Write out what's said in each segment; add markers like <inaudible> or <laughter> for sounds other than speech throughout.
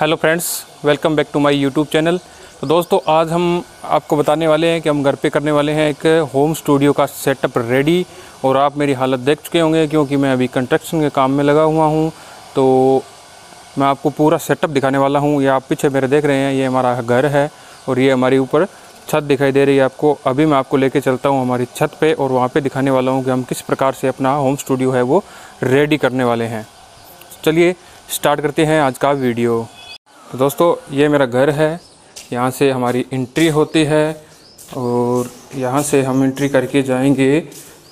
hello friends welcome back to my YouTube channel तो दोस्तों आज हम आपको बताने वाले हैं कि हम घर पे करने वाले हैं एक होम स्टूडियो का सेटअप रेडी और आप मेरी हालत देख चुके होंगे क्योंकि मैं अभी कंस्ट्रक्शन के काम में लगा हुआ हूँ तो मैं आपको पूरा सेटअप दिखाने वाला हूँ ये आप पीछे मेरे देख रहे हैं ये हमारा घर है और ये हमारी ऊपर छत दिखाई दे रही है आपको अभी मैं आपको लेके चलता हूँ हमारी छत पे और वहाँ पे दिखाने वाला हूँ कि हम किस प्रकार से अपना होम स्टूडियो है वो रेडी करने वाले हैं चलिए स्टार्ट करते हैं आज का वीडियो तो दोस्तों ये मेरा घर है यहाँ से हमारी एंट्री होती है और यहाँ से हम एंट्री करके जाएंगे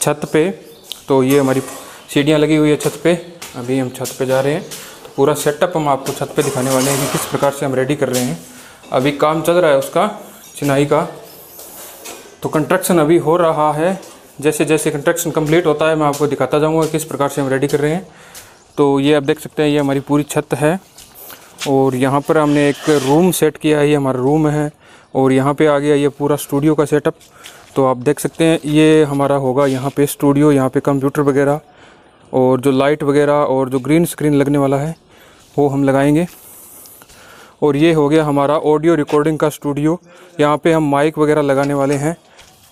छत पे तो ये हमारी सीढ़ियाँ लगी हुई है छत पे अभी हम छत पे जा रहे हैं तो पूरा सेटअप हम आपको छत पे दिखाने वाले हैं कि किस प्रकार से हम रेडी कर रहे हैं अभी काम चल रहा है उसका चिनाई का तो कंस्ट्रक्शन अभी हो रहा है जैसे जैसे कंस्ट्रक्शन कम्प्लीट होता है मैं आपको दिखाता जाऊँगा किस प्रकार से हम रेडी कर रहे हैं तो ये आप देख सकते हैं ये हमारी पूरी छत है और यहाँ पर हमने एक रूम सेट किया है ये हमारा रूम है और यहाँ पे आ गया ये पूरा स्टूडियो का सेटअप तो आप देख सकते हैं ये हमारा होगा यहाँ पे स्टूडियो यहाँ पे कंप्यूटर वगैरह और जो लाइट वगैरह और जो ग्रीन स्क्रीन लगने वाला है वो हम लगाएंगे और ये हो गया हमारा ऑडियो रिकॉर्डिंग का स्टूडियो यहाँ पर हम माइक वगैरह लगाने वाले हैं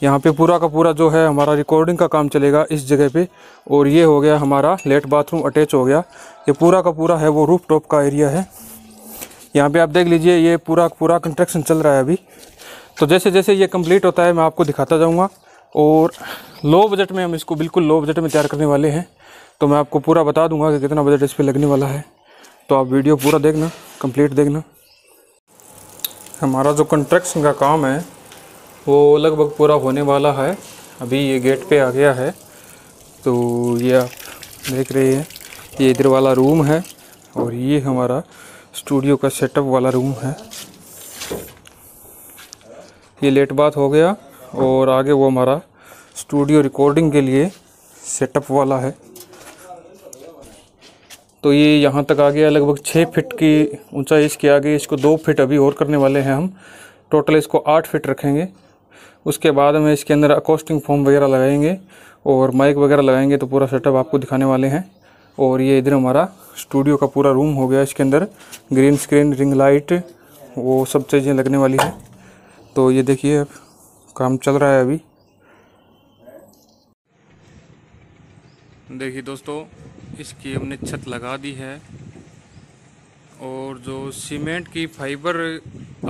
यहाँ पे पूरा का पूरा जो है हमारा रिकॉर्डिंग का काम चलेगा इस जगह पे और ये हो गया हमारा लेट बाथरूम अटैच हो गया ये पूरा का पूरा है वो रूफ टॉप का एरिया है यहाँ पे आप देख लीजिए ये पूरा पूरा कंस्ट्रक्शन चल रहा है अभी तो जैसे जैसे ये कंप्लीट होता है मैं आपको दिखाता जाऊँगा और लो बजट में हम इसको बिल्कुल लो बजट में तैयार करने वाले हैं तो मैं आपको पूरा बता दूंगा कि कितना बजट इस पर लगने वाला है तो आप वीडियो पूरा देखना कम्प्लीट देखना हमारा जो कंस्ट्रक्शन का काम है वो लगभग पूरा होने वाला है अभी ये गेट पर आ गया है तो ये आप देख रहे हैं ये इधर वाला रूम है और ये हमारा स्टूडियो का सेटअप वाला रूम है ये लेट बात हो गया और आगे वो हमारा स्टूडियो रिकॉर्डिंग के लिए सेटअप वाला है तो ये यहाँ तक आ गया लगभग छः फिट की ऊंचाई इसके आगे इसको दो फिट अभी और करने वाले हैं हम टोटल इसको आठ फिट रखेंगे उसके बाद हमें इसके अंदर अकोस्टिंग फॉर्म वगैरह लगाएंगे और माइक वगैरह लगाएंगे तो पूरा सेटअप आपको दिखाने वाले हैं और ये इधर हमारा स्टूडियो का पूरा रूम हो गया इसके अंदर ग्रीन स्क्रीन रिंग लाइट वो सब चीज़ें लगने वाली है तो ये देखिए अब काम चल रहा है अभी देखिए दोस्तों इसकी हमने छत लगा दी है और जो सीमेंट की फाइबर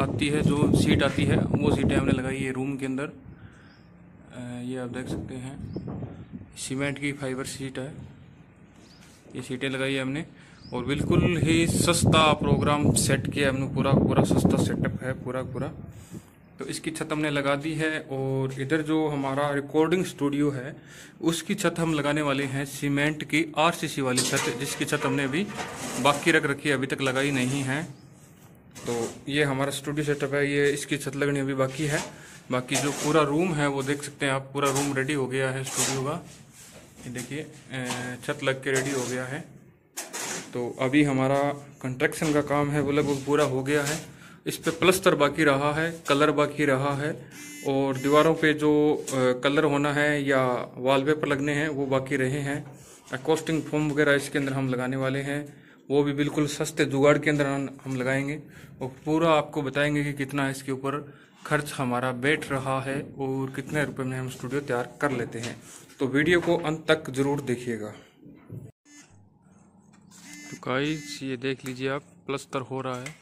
आती है जो सीट आती है वो सीटें हमने लगाई है रूम के अंदर ये आप देख सकते हैं सीमेंट की फाइबर सीट है ये सीटें लगाई है हमने और बिल्कुल ही सस्ता प्रोग्राम सेट किया हमने पूरा पूरा सस्ता सेटअप है पूरा पूरा तो इसकी छत हमने लगा दी है और इधर जो हमारा रिकॉर्डिंग स्टूडियो है उसकी छत हम लगाने वाले हैं सीमेंट की आरसीसी वाली छत जिसकी छत हमने अभी बाकी रख रखी है अभी तक लगाई नहीं है तो ये हमारा स्टूडियो सेटअप है ये इसकी छत लगनी अभी बाकी है बाकी जो पूरा रूम है वो देख सकते हैं आप पूरा रूम रेडी हो गया है स्टूडियो का देखिए छत लग के रेडी हो गया है तो अभी हमारा कंस्ट्रक्शन का काम है वो लगभग पूरा हो गया है इस पर प्लस्तर बाकी रहा है कलर बाकी रहा है और दीवारों पे जो कलर होना है या वॉलपेपर लगने हैं वो बाकी रहे हैं कोस्टिंग फोम वगैरह इसके अंदर हम लगाने वाले हैं वो भी बिल्कुल सस्ते जुगाड़ के अंदर हम लगाएंगे और पूरा आपको बताएंगे कि कितना इसके ऊपर खर्च हमारा बैठ रहा है और कितने रुपए में हम स्टूडियो तैयार कर लेते हैं तो वीडियो को अंत तक ज़रूर देखिएगा तो गाइस ये देख लीजिए आप प्लस्तर हो रहा है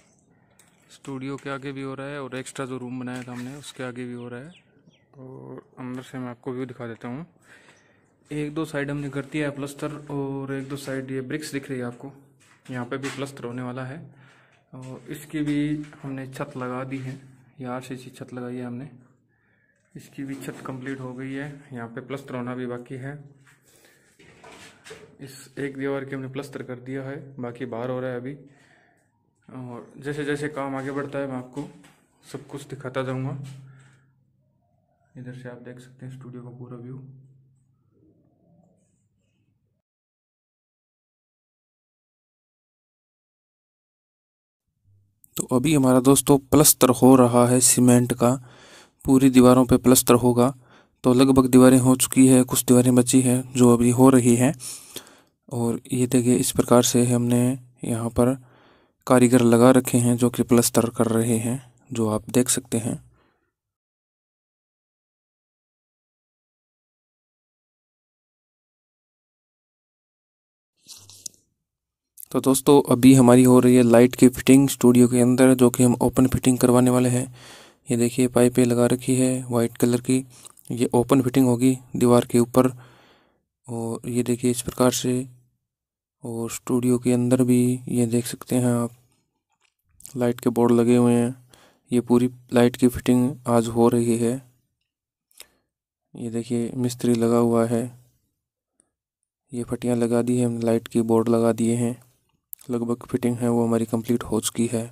स्टूडियो के आगे भी हो रहा है और एक्स्ट्रा जो रूम बनाया था हमने उसके आगे भी हो रहा है और अंदर से मैं आपको व्यू दिखा देता हूँ एक दो साइड हमने कर दिया है प्लस्तर और एक दो साइड ये ब्रिक्स दिख रही है आपको यहाँ पे भी प्लस्तर होने वाला है और इसकी भी हमने छत लगा दी है यहाँ से छत लगाई है हमने इसकी भी छत कंप्लीट हो गई है यहाँ पे प्लस्तर होना भी बाकी है इस एक दीवार के हमने प्लस्तर कर दिया है बाकी बाहर हो रहा है अभी और जैसे जैसे काम आगे बढ़ता है मैं आपको सब कुछ दिखाता जाऊँगा इधर से आप देख सकते हैं स्टूडियो का पूरा व्यू तो अभी हमारा दोस्तों प्लस्तर हो रहा है सीमेंट का पूरी दीवारों पे प्लस्तर होगा तो लगभग दीवारें हो चुकी है कुछ दीवारें बची हैं जो अभी हो रही हैं और ये देखिए इस प्रकार से हमने यहाँ पर कारीगर लगा रखे हैं जो कि प्लस्तर कर रहे हैं जो आप देख सकते हैं तो दोस्तों अभी हमारी हो रही है लाइट की फिटिंग स्टूडियो के अंदर जो कि हम ओपन फिटिंग करवाने वाले हैं ये देखिए पाइपें लगा रखी है वाइट कलर की ये ओपन फिटिंग होगी दीवार के ऊपर और ये देखिए इस प्रकार से और स्टूडियो के अंदर भी ये देख सकते हैं आप लाइट के बोर्ड लगे हुए हैं ये पूरी लाइट की फिटिंग आज हो रही है ये देखिए मिस्त्री लगा हुआ है ये फटियाँ लगा दी है लाइट की बोर्ड लगा दिए हैं लगभग फिटिंग है वो हमारी कंप्लीट हो चुकी है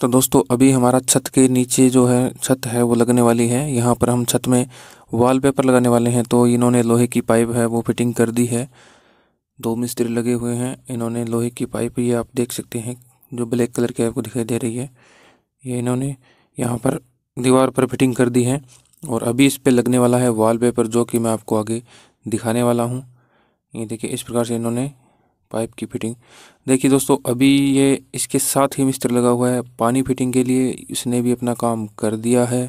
तो दोस्तों अभी हमारा छत के नीचे जो है छत है वो लगने वाली है यहाँ पर हम छत में वॉलपेपर लगाने वाले हैं तो इन्होंने लोहे की पाइप है वो फिटिंग कर दी है दो मिस्त्री लगे हुए हैं इन्होंने लोहे की पाइप ये आप देख सकते हैं जो ब्लैक कलर की आपको दिखाई दे रही है ये इन्होंने यहाँ पर दीवार पर फिटिंग कर दी है और अभी इस पर लगने वाला है वॉलपेपर जो कि मैं आपको आगे दिखाने वाला हूँ ये देखिए इस प्रकार से इन्होंने पाइप की फिटिंग देखिए दोस्तों अभी ये इसके साथ ही मिस्त्री लगा हुआ है पानी फिटिंग के लिए इसने भी अपना काम कर दिया है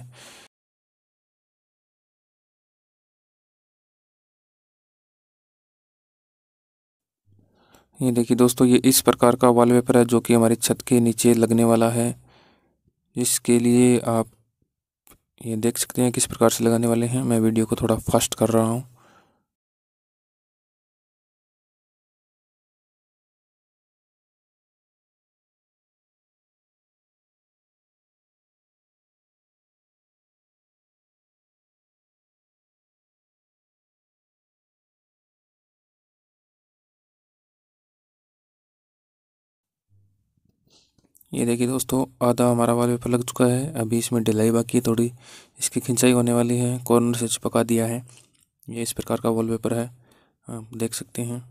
ये देखिए दोस्तों ये इस प्रकार का पेपर है जो कि हमारी छत के नीचे लगने वाला है इसके लिए आप ये देख सकते हैं किस प्रकार से लगाने वाले हैं मैं वीडियो को थोड़ा फास्ट कर रहा हूँ ये देखिए दोस्तों आधा हमारा वाल पेपर लग चुका है अभी इसमें डिलाई बाकी है थोड़ी इसकी खिंचाई होने वाली है कॉर्नर से चिपका दिया है ये इस प्रकार का वॉलपेपर है आप देख सकते हैं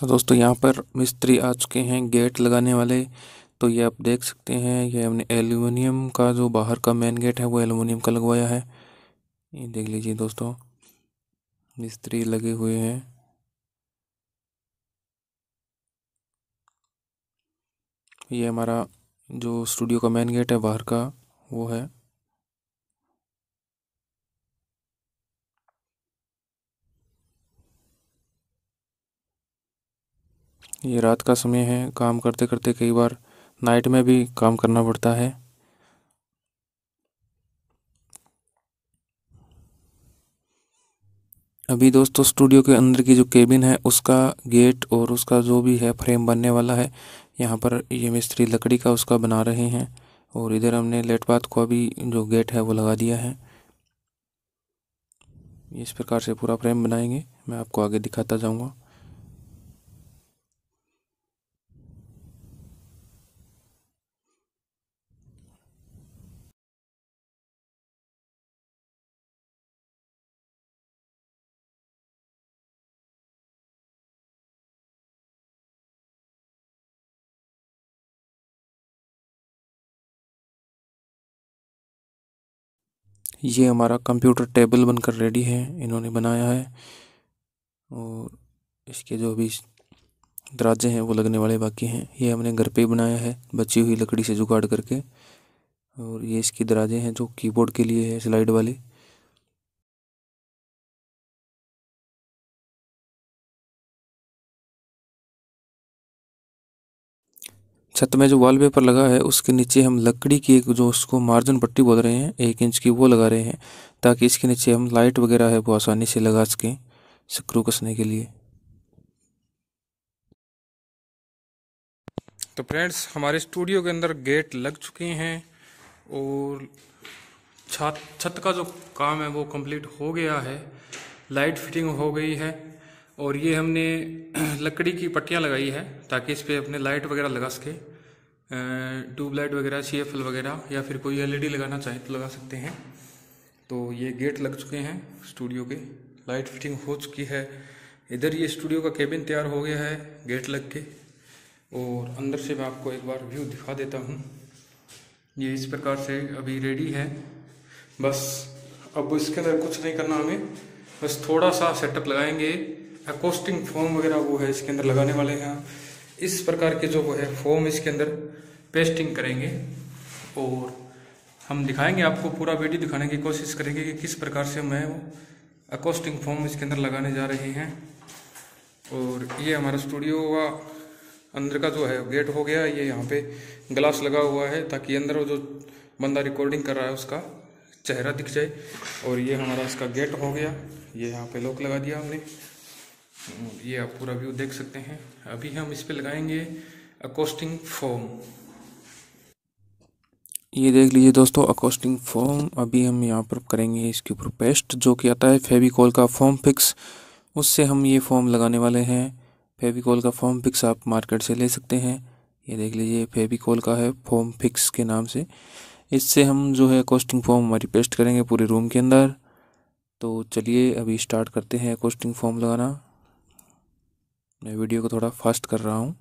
तो दोस्तों यहाँ पर मिस्त्री आ चुके हैं गेट लगाने वाले तो ये आप देख सकते हैं ये हमने एल्यूमिनियम का जो बाहर का मेन गेट है वो एल्यूमिनियम का लगवाया है ये देख लीजिए दोस्तों मिस्त्री लगे हुए हैं ये हमारा जो स्टूडियो का मेन गेट है बाहर का वो है ये रात का समय है काम करते करते कई बार नाइट में भी काम करना पड़ता है अभी दोस्तों स्टूडियो के अंदर की जो केबिन है उसका गेट और उसका जो भी है फ्रेम बनने वाला है यहाँ पर ये मिस्त्री लकड़ी का उसका बना रहे हैं और इधर हमने लेटपाथ को अभी जो गेट है वो लगा दिया है इस प्रकार से पूरा फ्रेम बनाएंगे मैं आपको आगे दिखाता जाऊँगा ये हमारा कंप्यूटर टेबल बनकर रेडी है इन्होंने बनाया है और इसके जो भी दराजे हैं वो लगने वाले बाकी हैं ये हमने घर पे ही बनाया है बची हुई लकड़ी से जुगाड़ करके और ये इसकी दराजे हैं जो कीबोर्ड के लिए है स्लाइड वाले छत में जो वॉलपेपर लगा है उसके नीचे हम लकड़ी की एक जो उसको मार्जिन पट्टी बोल रहे हैं एक इंच की वो लगा रहे हैं ताकि इसके नीचे हम लाइट वगैरह है वो आसानी से लगा सकें स्क्रू कसने के लिए तो फ्रेंड्स हमारे स्टूडियो के अंदर गेट लग चुके हैं और छत छत का जो काम है वो कंप्लीट हो गया है लाइट फिटिंग हो गई है और ये हमने <clears throat> लकड़ी की पट्टियाँ लगाई है ताकि इस पर अपने लाइट वगैरह लगा सके ट्यूबलाइट वगैरह सी एफ एल वगैरह या फिर कोई एलईडी e लगाना चाहे तो लगा सकते हैं तो ये गेट लग चुके हैं स्टूडियो के लाइट फिटिंग हो चुकी है इधर ये स्टूडियो का केबिन तैयार हो गया है गेट लग के और अंदर से मैं आपको एक बार व्यू दिखा देता हूँ ये इस प्रकार से अभी रेडी है बस अब इसके अंदर कुछ नहीं करना हमें बस थोड़ा सा सेटअप लगाएंगे अकोस्टिंग फॉर्म वगैरह वो है इसके अंदर लगाने वाले हैं इस प्रकार के जो वो है फॉर्म इसके अंदर पेस्टिंग करेंगे और हम दिखाएंगे आपको पूरा वीडियो दिखाने की कोशिश करेंगे कि किस प्रकार से मैं वो अकोस्टिंग फॉर्म इसके अंदर लगाने जा रहे हैं और ये हमारा स्टूडियो का अंदर का जो है गेट हो गया ये यहाँ पे ग्लास लगा हुआ है ताकि अंदर वो जो बंदा रिकॉर्डिंग कर रहा है उसका चेहरा दिख जाए और ये हमारा इसका गेट हो गया ये यहाँ पे लॉक लगा दिया हमने ये आप पूरा व्यू देख सकते हैं अभी हम इस पर लगाएंगे अकोस्टिंग फॉर्म ये देख लीजिए दोस्तों अकोस्टिंग फॉर्म अभी हम यहाँ पर करेंगे इसके ऊपर पेस्ट जो कि आता है फेविकॉल का फॉर्म फिक्स उससे हम ये फॉर्म लगाने वाले हैं फेविकॉल का फॉर्म फिक्स आप मार्केट से ले सकते हैं ये देख लीजिए फेविकॉल का है फॉर्म फिक्स के नाम से इससे हम जो है कोस्टिंग फॉर्म हमारी पेस्ट करेंगे पूरे रूम के अंदर तो चलिए अभी स्टार्ट करते हैं कोस्टिंग फॉर्म लगाना मैं वीडियो को थोड़ा फास्ट कर रहा हूँ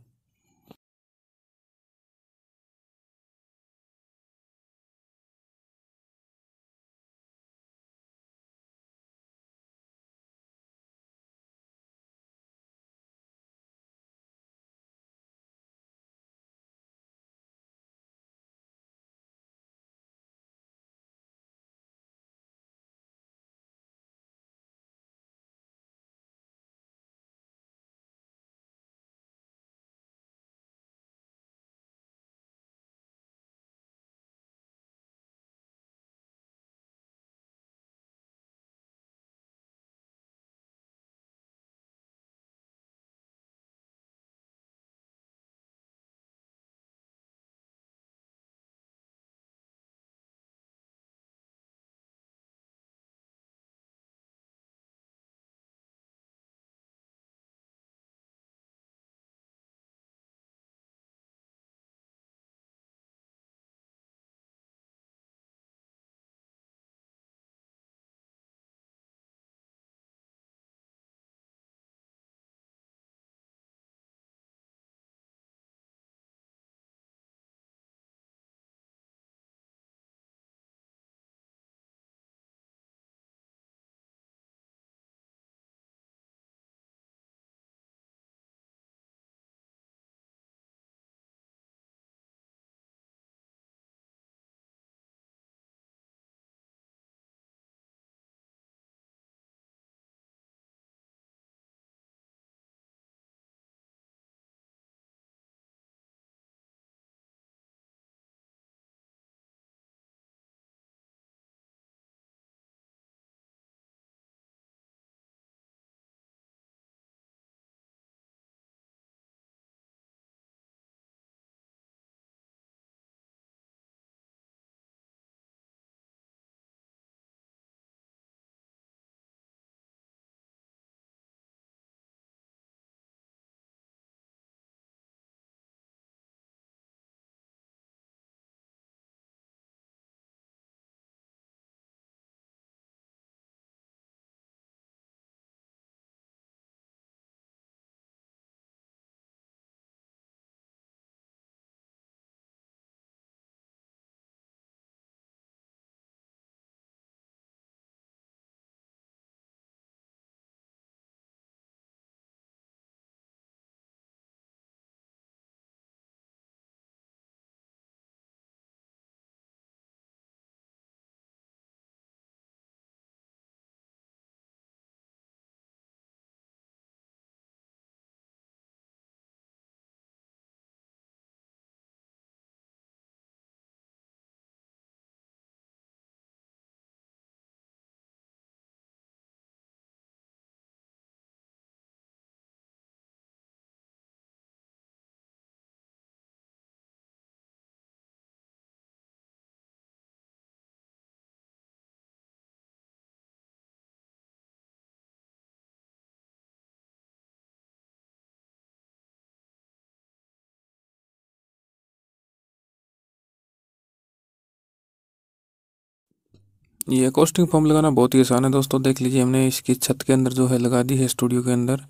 ये कोस्टिंग फॉर्म लगाना बहुत ही आसान है दोस्तों देख लीजिए हमने इसकी छत के अंदर जो है लगा दी है स्टूडियो के अंदर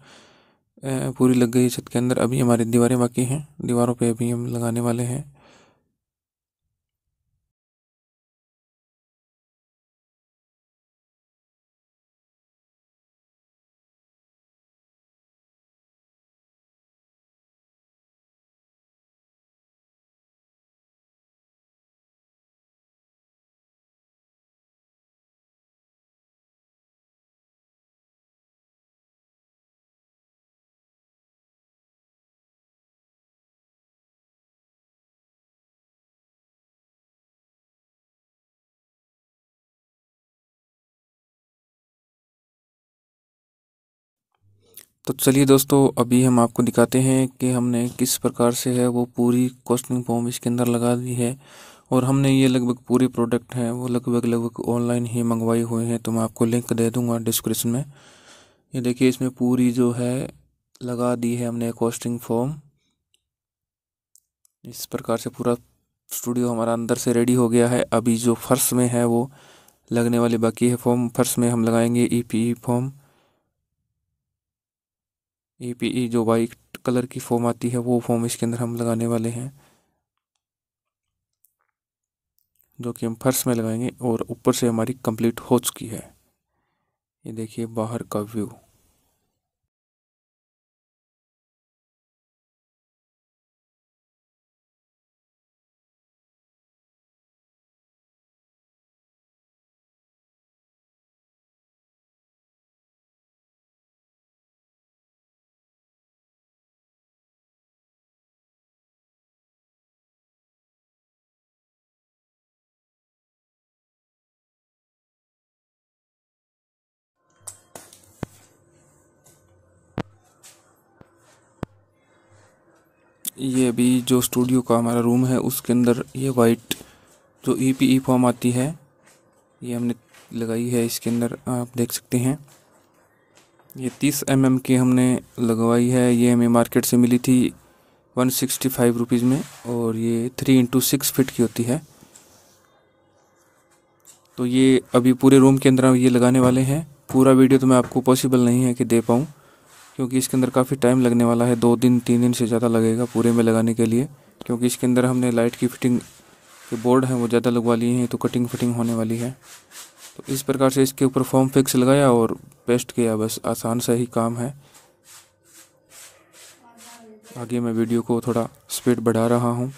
पूरी लग गई छत के अंदर अभी हमारी दीवारें बाकी हैं दीवारों पे अभी हम लगाने वाले हैं तो चलिए दोस्तों अभी हम आपको दिखाते हैं कि हमने किस प्रकार से है वो पूरी कॉस्टिंग फॉर्म इसके अंदर लगा दी है और हमने ये लगभग पूरे प्रोडक्ट हैं वो लगभग लगभग ऑनलाइन ही मंगवाए हुए हैं तो मैं आपको लिंक दे दूंगा डिस्क्रिप्शन में ये देखिए इसमें पूरी जो है लगा दी है हमने कॉस्टिंग फॉर्म इस प्रकार से पूरा स्टूडियो हमारा अंदर से रेडी हो गया है अभी जो फर्श में है वो लगने वाले बाकी है फॉर्म फर्श में हम लगाएंगे E e foam E P E जो वाइट कलर की फॉर्म आती है वो फॉर्म इसके अंदर हम लगाने वाले हैं जो कि हम फर्श में लगाएंगे और ऊपर से हमारी कंप्लीट हो चुकी है ये देखिए बाहर का व्यू ये अभी जो स्टूडियो का हमारा रूम है उसके अंदर ये वाइट जो ई पी ई फॉर्म आती है ये हमने लगाई है इसके अंदर आप देख सकते हैं ये तीस एम एम की हमने लगवाई है ये हमें मार्केट से मिली थी वन सिक्सटी फाइव रुपीज़ में और ये थ्री इंटू सिक्स फिट की होती है तो ये अभी पूरे रूम के अंदर हम ये लगाने वाले हैं पूरा वीडियो तो मैं आपको पॉसिबल नहीं है कि दे पाऊँ क्योंकि इसके अंदर काफ़ी टाइम लगने वाला है दो दिन तीन दिन से ज़्यादा लगेगा पूरे में लगाने के लिए क्योंकि इसके अंदर हमने लाइट की फिटिंग के बोर्ड हैं वो ज़्यादा लगवा लिए हैं तो कटिंग फिटिंग होने वाली है तो इस प्रकार से इसके ऊपर फॉर्म फिक्स लगाया और पेस्ट किया बस आसान सा ही काम है आगे मैं वीडियो को थोड़ा स्पीड बढ़ा रहा हूँ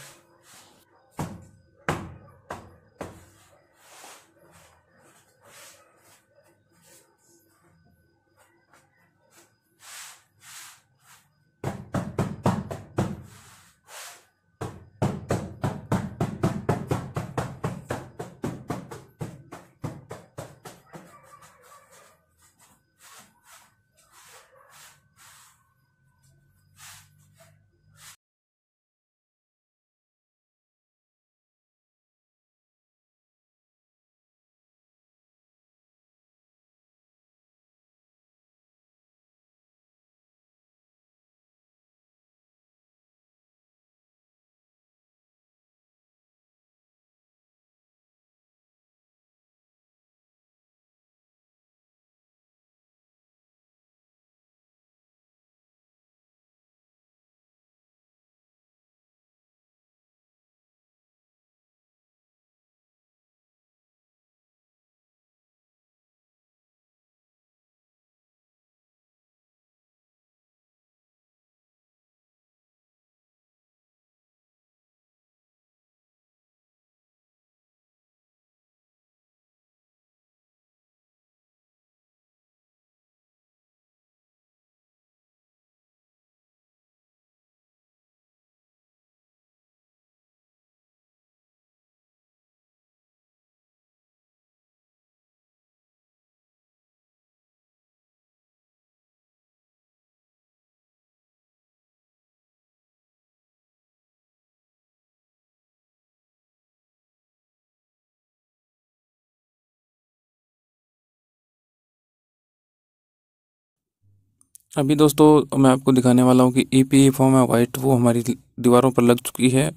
अभी दोस्तों मैं आपको दिखाने वाला हूँ कि ई पी फॉर्म है वाइट वो हमारी दीवारों पर लग चुकी है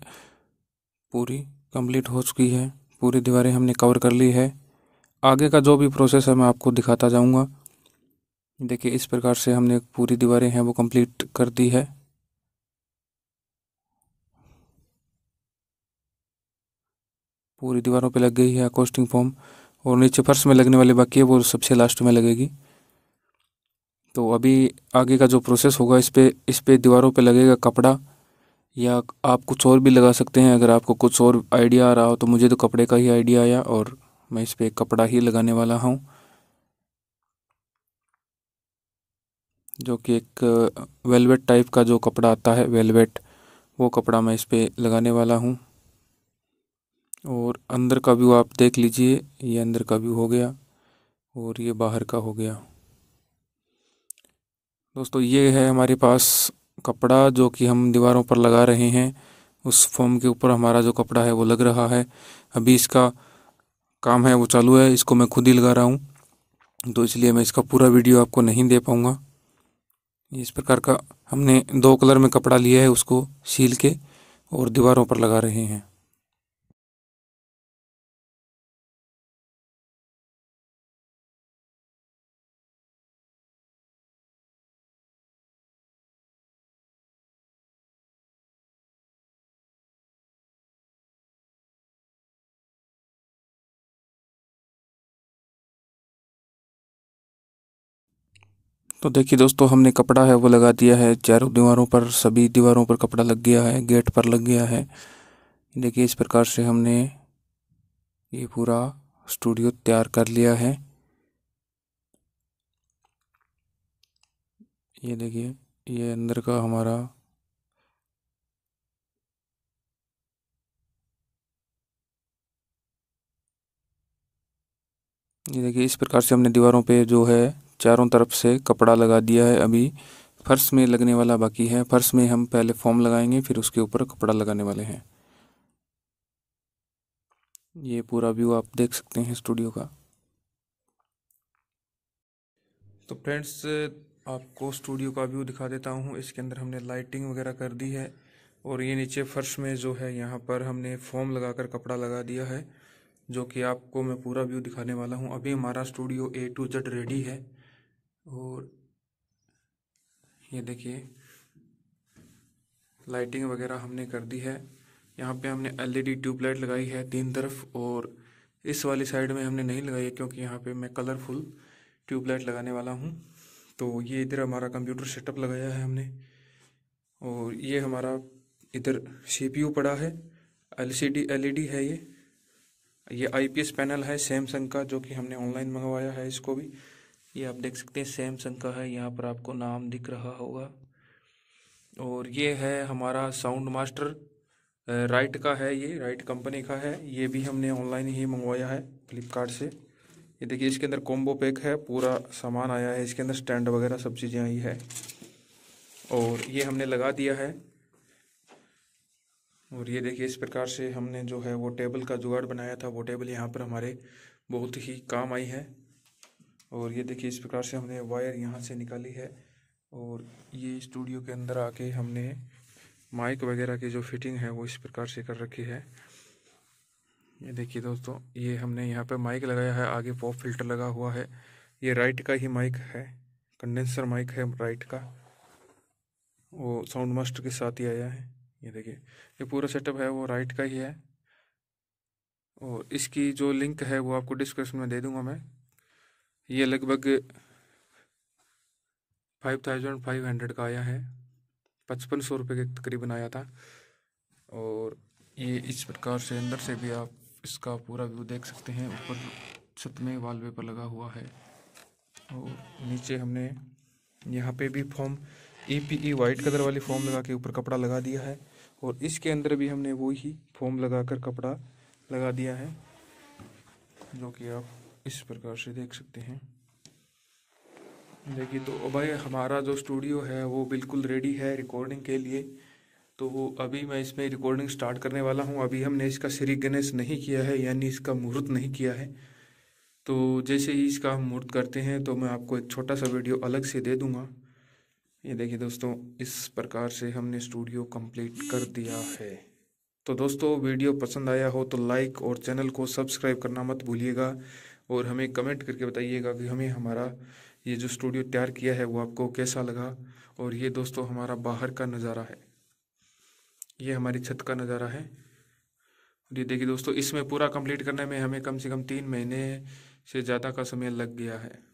पूरी कंप्लीट हो चुकी है पूरी दीवारें हमने कवर कर ली है आगे का जो भी प्रोसेस है मैं आपको दिखाता जाऊँगा देखिए इस प्रकार से हमने पूरी दीवारें हैं वो कंप्लीट कर दी है पूरी दीवारों पे लग गई है कोस्टिंग फॉर्म और नीचे फर्श में लगने वाली बाकी है वो सबसे लास्ट में लगेगी तो अभी आगे का जो प्रोसेस होगा इस पर इस पर दीवारों पे लगेगा कपड़ा या आप कुछ और भी लगा सकते हैं अगर आपको कुछ और आइडिया आ रहा हो तो मुझे तो कपड़े का ही आइडिया आया और मैं इस पर कपड़ा ही लगाने वाला हूँ जो कि एक वेलवेट टाइप का जो कपड़ा आता है वेलवेट वो कपड़ा मैं इस पर लगाने वाला हूँ और अंदर का व्यू आप देख लीजिए ये अंदर का व्यू हो गया और ये बाहर का हो गया दोस्तों ये है हमारे पास कपड़ा जो कि हम दीवारों पर लगा रहे हैं उस फॉर्म के ऊपर हमारा जो कपड़ा है वो लग रहा है अभी इसका काम है वो चालू है इसको मैं खुद ही लगा रहा हूँ तो इसलिए मैं इसका पूरा वीडियो आपको नहीं दे पाऊँगा इस प्रकार का हमने दो कलर में कपड़ा लिया है उसको सील के और दीवारों पर लगा रहे हैं तो देखिए दोस्तों हमने कपड़ा है वो लगा दिया है चारों दीवारों पर सभी दीवारों पर कपड़ा लग गया है गेट पर लग गया है देखिए इस प्रकार से हमने ये पूरा स्टूडियो तैयार कर लिया है ये देखिए ये अंदर का हमारा ये देखिए इस प्रकार से हमने दीवारों पे जो है चारों तरफ से कपड़ा लगा दिया है अभी फर्श में लगने वाला बाकी है फर्श में हम पहले फॉर्म लगाएंगे फिर उसके ऊपर कपड़ा लगाने वाले हैं ये पूरा व्यू आप देख सकते हैं स्टूडियो का तो फ्रेंड्स आपको स्टूडियो का व्यू दिखा देता हूँ इसके अंदर हमने लाइटिंग वगैरह कर दी है और ये नीचे फर्श में जो है यहाँ पर हमने फॉर्म लगाकर कपड़ा लगा दिया है जो कि आपको मैं पूरा व्यू दिखाने वाला हूँ अभी हमारा studio A to Z ready है और ये देखिए लाइटिंग वगैरह हमने कर दी है यहाँ पे हमने एलईडी e ट्यूबलाइट लगाई है तीन तरफ और इस वाली साइड में हमने नहीं लगाई है क्योंकि यहाँ पे मैं कलरफुल ट्यूबलाइट लगाने वाला हूँ तो ये इधर हमारा कंप्यूटर सेटअप लगाया है हमने और ये हमारा इधर सीपीयू पड़ा है एलसीडी एलईडी e है ये ये आईपीएस पैनल है सैमसंग का जो कि हमने ऑनलाइन मंगवाया है इसको भी ये आप देख सकते हैं सैमसंग का है यहाँ पर आपको नाम दिख रहा होगा और ये है हमारा साउंड मास्टर राइट का है ये राइट कंपनी का है ये भी हमने ऑनलाइन ही मंगवाया है फ्लिपकार्ट से ये देखिए इसके अंदर कॉम्बो पैक है पूरा सामान आया है इसके अंदर स्टैंड वगैरह सब चीज़ें आई है और ये हमने लगा दिया है और ये देखिए इस प्रकार से हमने जो है वो टेबल का जुगाड़ बनाया था वो टेबल यहाँ पर हमारे बहुत ही काम आई है और ये देखिए इस प्रकार से हमने वायर यहाँ से निकाली है और ये स्टूडियो के अंदर आके हमने माइक वगैरह की जो फिटिंग है वो इस प्रकार से कर रखी है ये देखिए दोस्तों ये हमने यहाँ पे माइक लगाया है आगे पॉप फिल्टर लगा हुआ है ये राइट का ही माइक है कंडेंसर माइक है राइट का वो साउंड मास्टर के साथ ही आया है ये देखिए ये पूरा सेटअप है वो राइट का ही है और इसकी जो लिंक है वो आपको डिस्क्रिप्शन में दे दूंगा मैं ये लगभग फाइव थाउजेंड फाइव हंड्रेड का आया है पचपन सौ रुपये के तकरीबन आया था और ये इस प्रकार से अंदर से भी आप इसका पूरा व्यू देख सकते हैं ऊपर छत में वॉलपेपर लगा हुआ है और नीचे हमने यहाँ पे भी foam E P E white colour वाली फॉर्म लगा के ऊपर कपड़ा लगा दिया है और इसके अंदर भी हमने वही फॉर्म लगाकर कपड़ा लगा दिया है जो कि आप इस प्रकार से देख सकते हैं देखिए तो भाई हमारा जो स्टूडियो है वो बिल्कुल रेडी है रिकॉर्डिंग के लिए तो अभी मैं इसमें रिकॉर्डिंग स्टार्ट करने वाला हूँ अभी हमने इसका श्री गणेश नहीं किया है यानी इसका मुहूर्त नहीं किया है तो जैसे ही इसका हम मुहूर्त करते हैं तो मैं आपको एक छोटा सा वीडियो अलग से दे दूँगा ये देखिए दोस्तों इस प्रकार से हमने स्टूडियो कंप्लीट कर दिया है तो दोस्तों वीडियो पसंद आया हो तो लाइक और चैनल को सब्सक्राइब करना मत भूलिएगा और हमें कमेंट करके बताइएगा कि हमें हमारा ये जो स्टूडियो तैयार किया है वो आपको कैसा लगा और ये दोस्तों हमारा बाहर का नज़ारा है ये हमारी छत का नज़ारा है और ये देखिए दोस्तों इसमें पूरा कंप्लीट करने में हमें कम से कम तीन महीने से ज़्यादा का समय लग गया है